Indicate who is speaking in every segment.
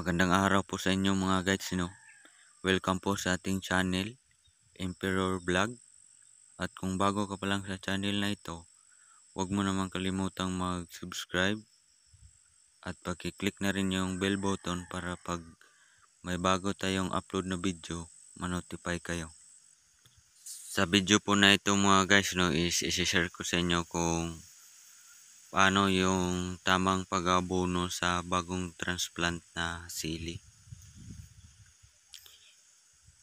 Speaker 1: Magandang araw po sa inyo mga guides no. Welcome po sa ating channel Emperor Vlog. At kung bago ka pa lang sa channel na ito, huwag mo naman kalimutang mag-subscribe at paki-click na rin yung bell button para pag may bago tayong upload na video, manotify kayo. Sa video po na ito mga guys no, is i-share ko sa inyo kung paano yung tamang pag-abono sa bagong transplant na sili.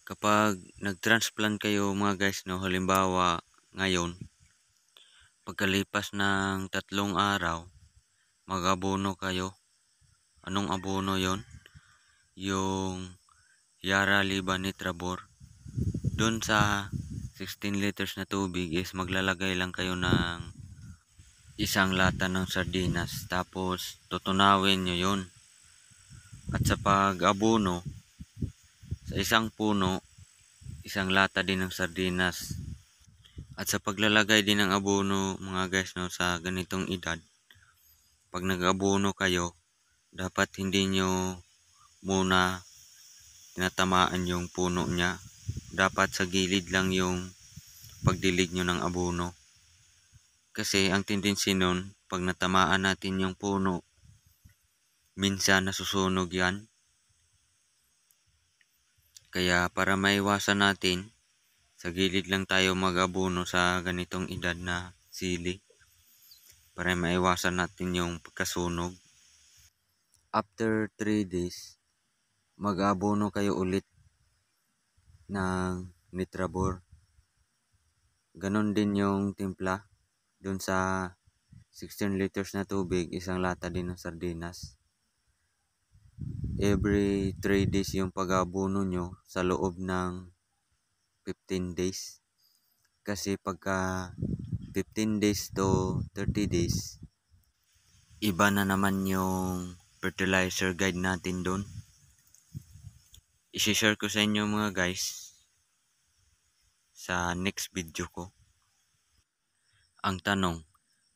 Speaker 1: Kapag nag-transplant kayo mga guys, no, halimbawa ngayon, pagkalipas ng tatlong araw, mag-abono kayo. Anong abono yon? Yung Yara Libanitrabor. Doon sa 16 liters na tubig is maglalagay lang kayo ng isang lata ng sardinas tapos tutunawin nyo yun at sa pag-abono sa isang puno isang lata din ng sardinas at sa paglalagay din ng abono mga guys no sa ganitong edad pag nag-abono kayo dapat hindi nyo muna tinatamaan yung puno niya dapat sa gilid lang yung pagdilig nyo ng abono kasi ang tendency nun, pag natamaan natin yung puno, minsan nasusunog yan. Kaya para maiwasan natin, sa gilid lang tayo magabuno sa ganitong edad na sili para maiwasan natin yung pagkasunog. After 3 days, mag-abono kayo ulit ng nitrabor. Ganon din yung timpla. Doon sa 16 liters na tubig, isang lata din ng sardinas. Every 3 days yung pag-abuno nyo sa loob ng 15 days. Kasi pagka 15 days to 30 days, iba na naman yung fertilizer guide natin doon. Isishare ko sa inyo mga guys sa next video ko. Ang tanong,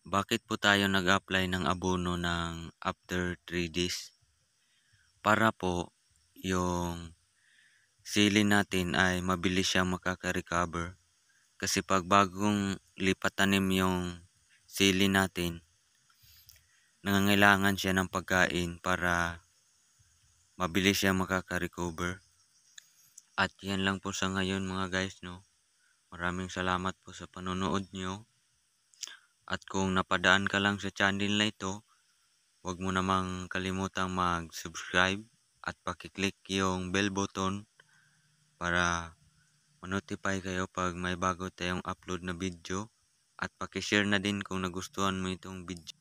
Speaker 1: bakit po tayo nag-apply ng abono ng after 3 days? Para po yung sili natin ay mabilis siyang makaka-recover. Kasi pag bagong lipatanim yung sili natin, nangangailangan siya ng pagkain para mabilis siya makaka-recover. At yan lang po sa ngayon mga guys no. Maraming salamat po sa panonood nyo. At kung napadaan ka lang sa channel na ito, huwag mo namang kalimutang mag-subscribe at pakiclick yung bell button para manotify kayo pag may bago tayong upload na video at pakishare na din kung nagustuhan mo itong video.